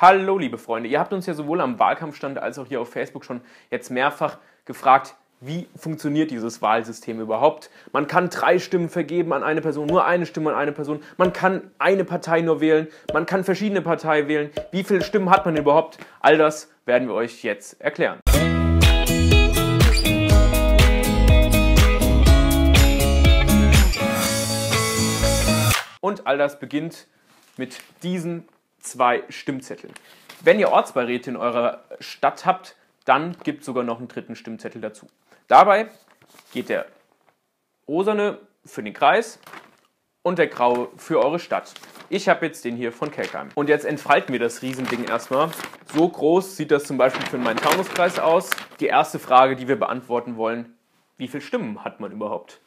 Hallo liebe Freunde, ihr habt uns ja sowohl am Wahlkampfstand als auch hier auf Facebook schon jetzt mehrfach gefragt, wie funktioniert dieses Wahlsystem überhaupt? Man kann drei Stimmen vergeben an eine Person, nur eine Stimme an eine Person. Man kann eine Partei nur wählen, man kann verschiedene Parteien wählen. Wie viele Stimmen hat man überhaupt? All das werden wir euch jetzt erklären. Und all das beginnt mit diesen zwei Stimmzetteln. Wenn ihr Ortsbeiräte in eurer Stadt habt, dann gibt es sogar noch einen dritten Stimmzettel dazu. Dabei geht der rosane für den Kreis und der graue für eure Stadt. Ich habe jetzt den hier von Kelkheim. Und jetzt entfalten wir das Riesending erstmal. So groß sieht das zum Beispiel für meinen Taunuskreis aus. Die erste Frage, die wir beantworten wollen, wie viele Stimmen hat man überhaupt?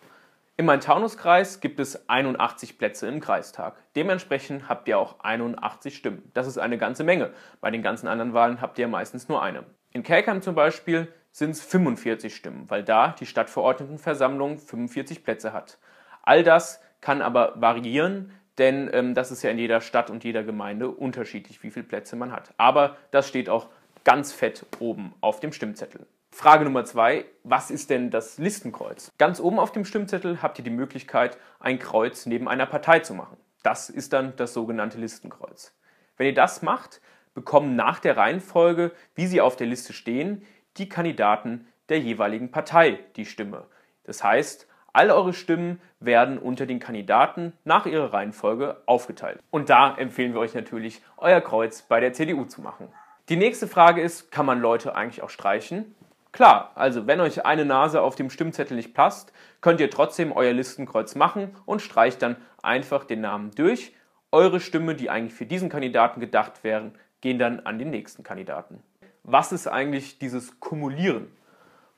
Im Main-Taunus-Kreis gibt es 81 Plätze im Kreistag. Dementsprechend habt ihr auch 81 Stimmen. Das ist eine ganze Menge. Bei den ganzen anderen Wahlen habt ihr meistens nur eine. In Kelkheim zum Beispiel sind es 45 Stimmen, weil da die Stadtverordnetenversammlung 45 Plätze hat. All das kann aber variieren, denn ähm, das ist ja in jeder Stadt und jeder Gemeinde unterschiedlich, wie viele Plätze man hat. Aber das steht auch ganz fett oben auf dem Stimmzettel. Frage Nummer zwei, was ist denn das Listenkreuz? Ganz oben auf dem Stimmzettel habt ihr die Möglichkeit, ein Kreuz neben einer Partei zu machen. Das ist dann das sogenannte Listenkreuz. Wenn ihr das macht, bekommen nach der Reihenfolge, wie sie auf der Liste stehen, die Kandidaten der jeweiligen Partei die Stimme. Das heißt, all eure Stimmen werden unter den Kandidaten nach ihrer Reihenfolge aufgeteilt. Und da empfehlen wir euch natürlich, euer Kreuz bei der CDU zu machen. Die nächste Frage ist, kann man Leute eigentlich auch streichen? Klar, also wenn euch eine Nase auf dem Stimmzettel nicht passt, könnt ihr trotzdem euer Listenkreuz machen und streicht dann einfach den Namen durch. Eure Stimme, die eigentlich für diesen Kandidaten gedacht wären, gehen dann an den nächsten Kandidaten. Was ist eigentlich dieses Kumulieren?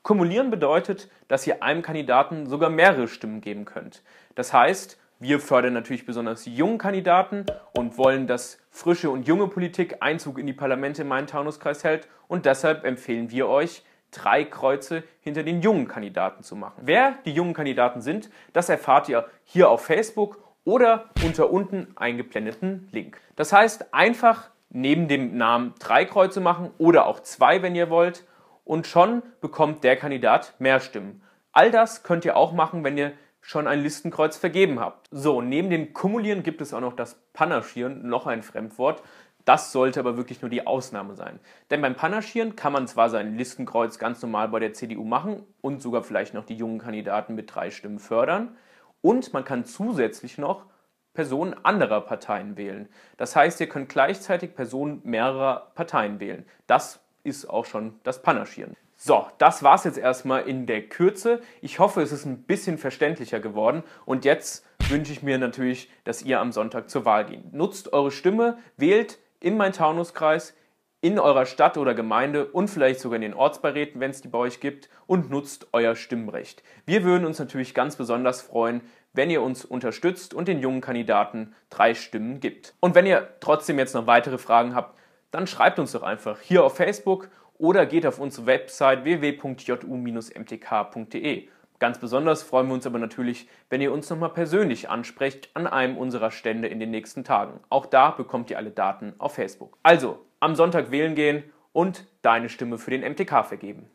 Kumulieren bedeutet, dass ihr einem Kandidaten sogar mehrere Stimmen geben könnt. Das heißt, wir fördern natürlich besonders die jungen Kandidaten und wollen, dass frische und junge Politik Einzug in die Parlamente in meinen Taunuskreis hält und deshalb empfehlen wir euch, drei Kreuze hinter den jungen Kandidaten zu machen. Wer die jungen Kandidaten sind, das erfahrt ihr hier auf Facebook oder unter unten eingeblendeten Link. Das heißt, einfach neben dem Namen drei Kreuze machen oder auch zwei, wenn ihr wollt, und schon bekommt der Kandidat mehr Stimmen. All das könnt ihr auch machen, wenn ihr schon ein Listenkreuz vergeben habt. So, neben dem Kumulieren gibt es auch noch das Panaschieren, noch ein Fremdwort. Das sollte aber wirklich nur die Ausnahme sein. Denn beim Panaschieren kann man zwar sein Listenkreuz ganz normal bei der CDU machen und sogar vielleicht noch die jungen Kandidaten mit drei Stimmen fördern. Und man kann zusätzlich noch Personen anderer Parteien wählen. Das heißt, ihr könnt gleichzeitig Personen mehrerer Parteien wählen. Das ist auch schon das Panaschieren. So, das war's jetzt erstmal in der Kürze. Ich hoffe, es ist ein bisschen verständlicher geworden und jetzt wünsche ich mir natürlich, dass ihr am Sonntag zur Wahl geht. Nutzt eure Stimme, wählt, in meinen Taunuskreis, in eurer Stadt oder Gemeinde und vielleicht sogar in den Ortsbeiräten, wenn es die bei euch gibt, und nutzt euer Stimmrecht. Wir würden uns natürlich ganz besonders freuen, wenn ihr uns unterstützt und den jungen Kandidaten drei Stimmen gibt. Und wenn ihr trotzdem jetzt noch weitere Fragen habt, dann schreibt uns doch einfach hier auf Facebook oder geht auf unsere Website www.ju-mtk.de. Ganz besonders freuen wir uns aber natürlich, wenn ihr uns nochmal persönlich ansprecht an einem unserer Stände in den nächsten Tagen. Auch da bekommt ihr alle Daten auf Facebook. Also, am Sonntag wählen gehen und deine Stimme für den MTK vergeben.